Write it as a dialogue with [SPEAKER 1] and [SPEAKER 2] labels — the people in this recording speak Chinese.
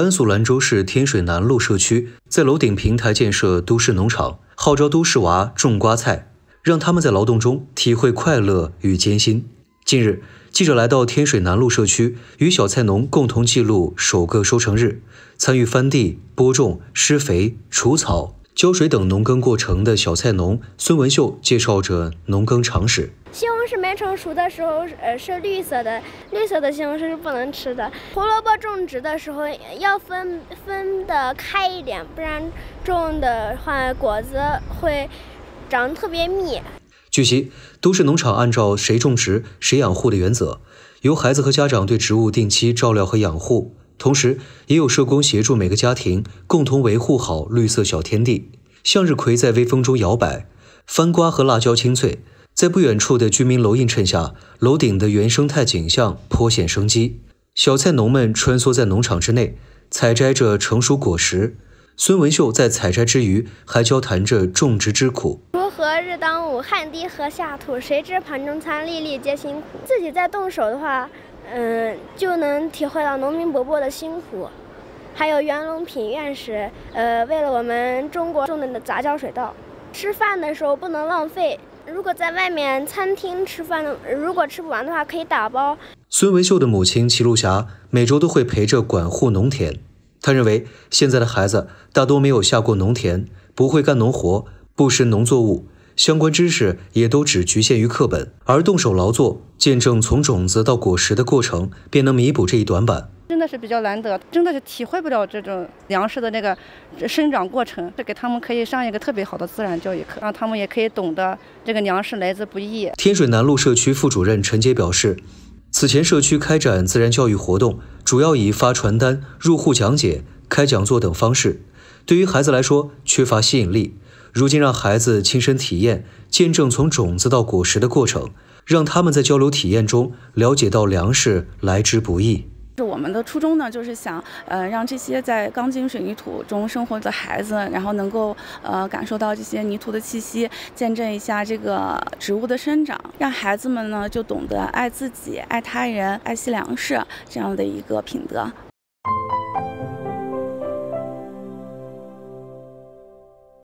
[SPEAKER 1] 甘肃兰州市天水南路社区在楼顶平台建设都市农场，号召都市娃种瓜菜，让他们在劳动中体会快乐与艰辛。近日，记者来到天水南路社区，与小菜农共同记录首个收成日。参与翻地、播种、施肥、除草、浇水等农耕过程的小菜农孙文秀介绍着农耕常识。
[SPEAKER 2] 西红柿没成熟的时候，呃，是绿色的，绿色的西红柿是不能吃的。胡萝卜种植的时候要分分的开一点，不然种的话果子会长得特别密。
[SPEAKER 1] 据悉，都市农场按照“谁种植谁养护”的原则，由孩子和家长对植物定期照料和养护，同时也有社工协助每个家庭共同维护好绿色小天地。向日葵在微风中摇摆，番瓜和辣椒青翠。在不远处的居民楼映衬下，楼顶的原生态景象颇显生机。小菜农们穿梭在农场之内，采摘着成熟果实。孙文秀在采摘之余，还交谈着种植之苦。
[SPEAKER 2] 锄禾日当午，汗滴禾下土。谁知盘中餐，粒粒皆辛苦。自己再动手的话，嗯，就能体会到农民伯伯的辛苦。还有袁隆平院士，呃，为了我们中国种的杂交水稻。吃饭的时候不能浪费。如果在外面餐厅吃饭，如果吃不完的话，可以打包。
[SPEAKER 1] 孙维秀的母亲齐露霞每周都会陪着管护农田。他认为，现在的孩子大多没有下过农田，不会干农活，不识农作物相关知识，也都只局限于课本。而动手劳作，见证从种子到果实的过程，便能弥补这一短板。
[SPEAKER 3] 真的是比较难得，真的是体会不了这种粮食的那个生长过程。这给他们可以上一个特别好的自然教育课，让他们也可以懂得这个粮食来之不易。
[SPEAKER 1] 天水南路社区副主任陈杰表示，此前社区开展自然教育活动，主要以发传单、入户讲解、开讲座等方式，对于孩子来说缺乏吸引力。如今让孩子亲身体验，见证从种子到果实的过程，让他们在交流体验中了解到粮食来之不易。
[SPEAKER 4] 是我们的初衷呢，就是想，呃，让这些在钢筋水泥土中生活的孩子，然后能够，呃，感受到这些泥土的气息，见证一下这个植物的生长，让孩子们呢就懂得爱自己、爱他人、爱惜粮食这样的一个品德。